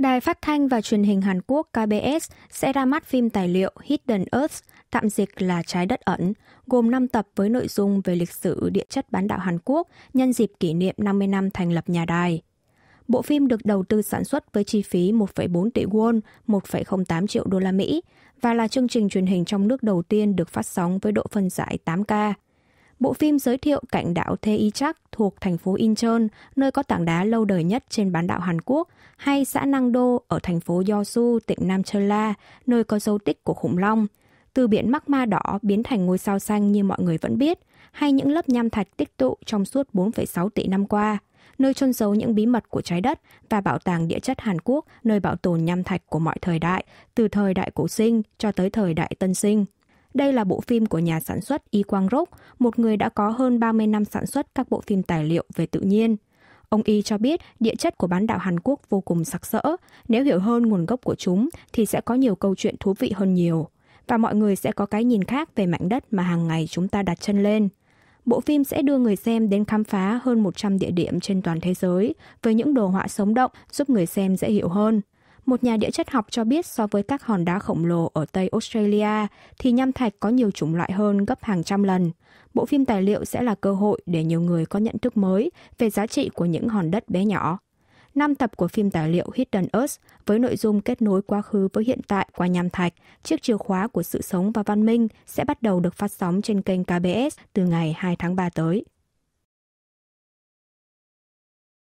Đài phát thanh và truyền hình Hàn Quốc KBS sẽ ra mắt phim tài liệu Hidden Earth, tạm dịch là Trái đất ẩn, gồm 5 tập với nội dung về lịch sử địa chất bán đảo Hàn Quốc nhân dịp kỷ niệm 50 năm thành lập nhà đài. Bộ phim được đầu tư sản xuất với chi phí 1,4 tỷ won, 1,08 triệu đô la Mỹ và là chương trình truyền hình trong nước đầu tiên được phát sóng với độ phân giải 8K. Bộ phim giới thiệu cảnh đảo Theichak thuộc thành phố Incheon, nơi có tảng đá lâu đời nhất trên bán đảo Hàn Quốc, hay xã Năng Đô ở thành phố Yosu, tỉnh Nam Chola, nơi có dấu tích của khủng long. Từ biển mắc ma đỏ biến thành ngôi sao xanh như mọi người vẫn biết, hay những lớp nham thạch tích tụ trong suốt 4,6 tỷ năm qua, nơi chôn giấu những bí mật của trái đất và bảo tàng địa chất Hàn Quốc, nơi bảo tồn nham thạch của mọi thời đại, từ thời đại cổ sinh cho tới thời đại tân sinh. Đây là bộ phim của nhà sản xuất Y Quang Rốc, một người đã có hơn 30 năm sản xuất các bộ phim tài liệu về tự nhiên. Ông Y cho biết địa chất của bán đảo Hàn Quốc vô cùng sặc sỡ, nếu hiểu hơn nguồn gốc của chúng thì sẽ có nhiều câu chuyện thú vị hơn nhiều và mọi người sẽ có cái nhìn khác về mảnh đất mà hàng ngày chúng ta đặt chân lên. Bộ phim sẽ đưa người xem đến khám phá hơn 100 địa điểm trên toàn thế giới với những đồ họa sống động giúp người xem dễ hiểu hơn. Một nhà địa chất học cho biết so với các hòn đá khổng lồ ở Tây Australia thì nham thạch có nhiều chủng loại hơn gấp hàng trăm lần. Bộ phim tài liệu sẽ là cơ hội để nhiều người có nhận thức mới về giá trị của những hòn đất bé nhỏ. Năm tập của phim tài liệu Hidden Earth với nội dung kết nối quá khứ với hiện tại qua nham thạch, chiếc chìa khóa của sự sống và văn minh sẽ bắt đầu được phát sóng trên kênh KBS từ ngày 2 tháng 3 tới.